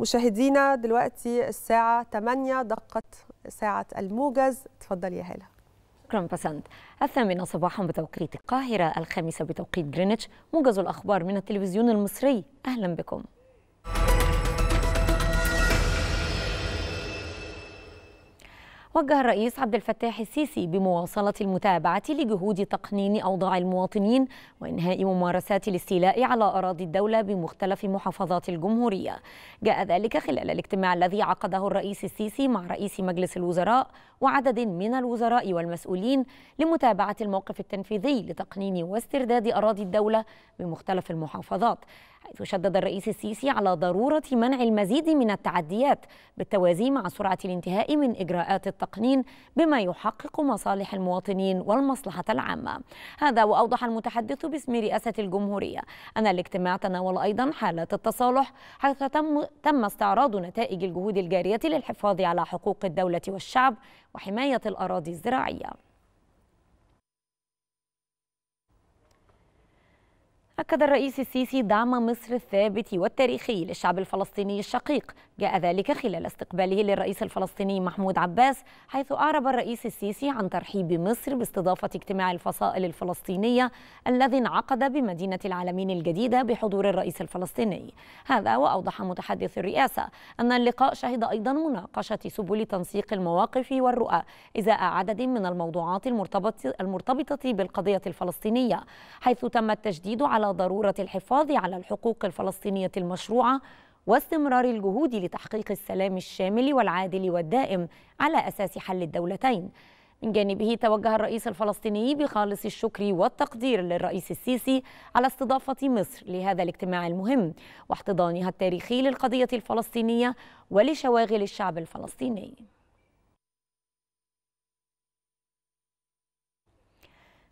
مشاهدينا دلوقتي الساعة 8 دقت ساعة الموجز تفضل يا هالة شكرا بسنت الثامنة صباحا بتوقيت القاهرة الخامسة بتوقيت جرينتش موجز الأخبار من التلفزيون المصري أهلا بكم وجه الرئيس عبد الفتاح السيسي بمواصلة المتابعة لجهود تقنين أوضاع المواطنين وإنهاء ممارسات الاستيلاء على أراضي الدولة بمختلف محافظات الجمهورية جاء ذلك خلال الاجتماع الذي عقده الرئيس السيسي مع رئيس مجلس الوزراء وعدد من الوزراء والمسؤولين لمتابعة الموقف التنفيذي لتقنين واسترداد أراضي الدولة بمختلف المحافظات حيث شدد الرئيس السيسي على ضرورة منع المزيد من التعديات بالتوازي مع سرعة الانتهاء من إجراءات التقنين بما يحقق مصالح المواطنين والمصلحة العامة هذا وأوضح المتحدث باسم رئاسة الجمهورية أن الاجتماع تناول أيضا حالات التصالح حيث تم, تم استعراض نتائج الجهود الجارية للحفاظ على حقوق الدولة والشعب وحماية الأراضي الزراعية أكد الرئيس السيسي دعم مصر الثابت والتاريخي للشعب الفلسطيني الشقيق جاء ذلك خلال استقباله للرئيس الفلسطيني محمود عباس حيث أعرب الرئيس السيسي عن ترحيب مصر باستضافة اجتماع الفصائل الفلسطينية الذي انعقد بمدينة العالمين الجديدة بحضور الرئيس الفلسطيني هذا وأوضح متحدث الرئاسة أن اللقاء شهد أيضا مناقشة سبل تنسيق المواقف والرؤى إزاء عدد من الموضوعات المرتبطة بالقضية الفلسطينية حيث تم التجديد على ضروره الحفاظ على الحقوق الفلسطينيه المشروعه واستمرار الجهود لتحقيق السلام الشامل والعادل والدائم على اساس حل الدولتين. من جانبه توجه الرئيس الفلسطيني بخالص الشكر والتقدير للرئيس السيسي على استضافة مصر لهذا الاجتماع المهم واحتضانها التاريخي للقضية الفلسطينية ولشواغل الشعب الفلسطيني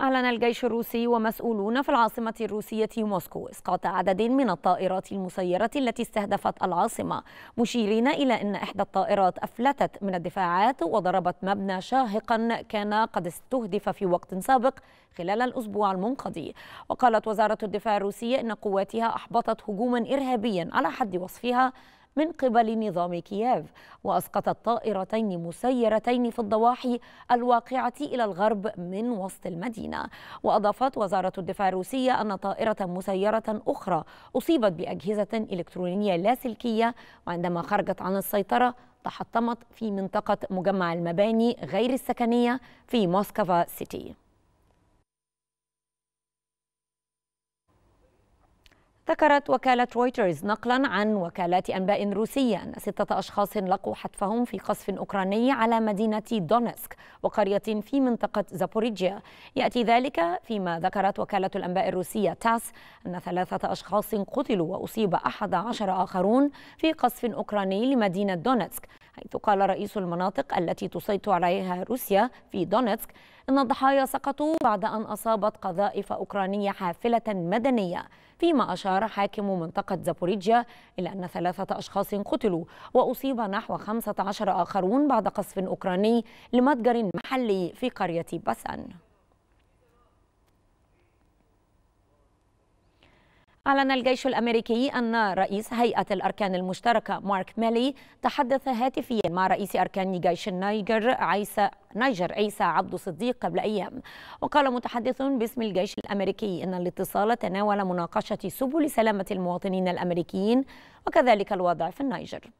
أعلن الجيش الروسي ومسؤولون في العاصمة الروسية موسكو إسقاط عدد من الطائرات المسيرة التي استهدفت العاصمة مشيرين إلى أن إحدى الطائرات أفلتت من الدفاعات وضربت مبنى شاهقا كان قد استهدف في وقت سابق خلال الأسبوع المنقضي وقالت وزارة الدفاع الروسية أن قواتها أحبطت هجوما إرهابيا على حد وصفها من قبل نظام كييف وأسقطت طائرتين مسيرتين في الضواحي الواقعة إلى الغرب من وسط المدينة وأضافت وزارة الدفاع الروسية أن طائرة مسيرة أخرى أصيبت بأجهزة إلكترونية لاسلكية وعندما خرجت عن السيطرة تحطمت في منطقة مجمع المباني غير السكنية في موسكفا سيتي ذكرت وكالة رويترز نقلا عن وكالات أنباء روسية أن ستة أشخاص لقوا حتفهم في قصف أوكراني على مدينة دونسك وقرية في منطقة زابوريجيا يأتي ذلك فيما ذكرت وكالة الأنباء الروسية تاس أن ثلاثة أشخاص قتلوا وأصيب أحد عشر آخرون في قصف أوكراني لمدينة دونسك حيث قال رئيس المناطق التي تسيطر عليها روسيا في دونيتسك إن الضحايا سقطوا بعد أن أصابت قذائف أوكرانية حافلة مدنية فيما أشار حاكم منطقة زابوريجيا إلى أن ثلاثة أشخاص قتلوا وأصيب نحو 15 آخرون بعد قصف أوكراني لمتجر محلي في قرية بسان أعلن الجيش الأمريكي أن رئيس هيئة الأركان المشتركة مارك مالي تحدث هاتفيا مع رئيس أركان جيش النيجر عيسى نيجر عيسى عبد الصديق قبل أيام وقال متحدث باسم الجيش الأمريكي أن الاتصال تناول مناقشة سبل سلامة المواطنين الأمريكيين وكذلك الوضع في النيجر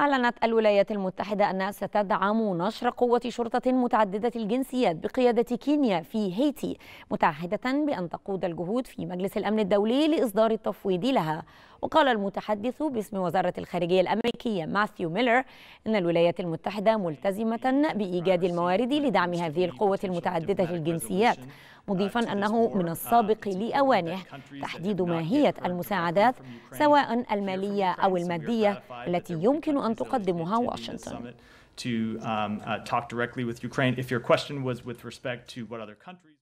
أعلنت الولايات المتحدة أنها ستدعم نشر قوة شرطة متعددة الجنسيات بقيادة كينيا في هيتي متعهدة بأن تقود الجهود في مجلس الأمن الدولي لإصدار التفويض لها وقال المتحدث باسم وزارة الخارجية الأمريكية ماثيو ميلر أن الولايات المتحدة ملتزمة بإيجاد الموارد لدعم هذه القوة المتعددة الجنسيات مضيفا أنه من السابق لأوانه تحديد ماهية المساعدات سواء المالية أو المادية التي يمكن أن تقدمها واشنطن. to um, uh, talk directly with Ukraine. If your question was with respect to what other countries.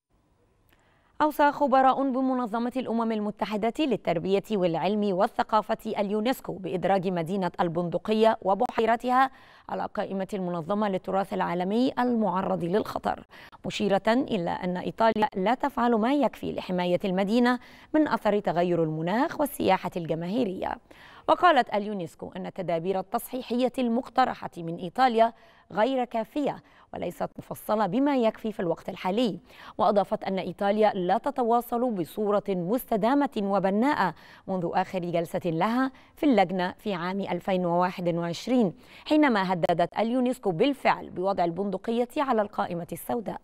أوصى خبراء بمنظمة الأمم المتحدة للتربية والعلم والثقافة اليونسكو بإدراج مدينة البندقية وبحيرتها على قائمة المنظمة للتراث العالمي المعرض للخطر مشيرة إلى أن إيطاليا لا تفعل ما يكفي لحماية المدينة من أثر تغير المناخ والسياحة الجماهيرية وقالت اليونسكو أن التدابير التصحيحية المقترحة من إيطاليا غير كافية وليست مفصلة بما يكفي في الوقت الحالي وأضافت أن إيطاليا لا تتواصل بصورة مستدامة وبناءة منذ آخر جلسة لها في اللجنة في عام 2021 حينما هددت اليونسكو بالفعل بوضع البندقية على القائمة السوداء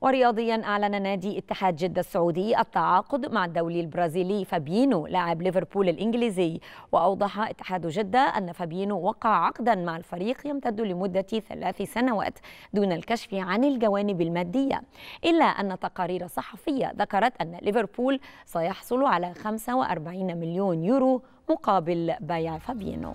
ورياضيا أعلن نادي اتحاد جدة السعودي التعاقد مع الدولي البرازيلي فابينو لاعب ليفربول الإنجليزي وأوضح اتحاد جدة أن فابينو وقع عقدا مع الفريق يمتد لمدة ثلاث سنوات دون الكشف عن الجوانب المادية إلا أن تقارير صحفية ذكرت أن ليفربول سيحصل على 45 مليون يورو مقابل بيع فابينو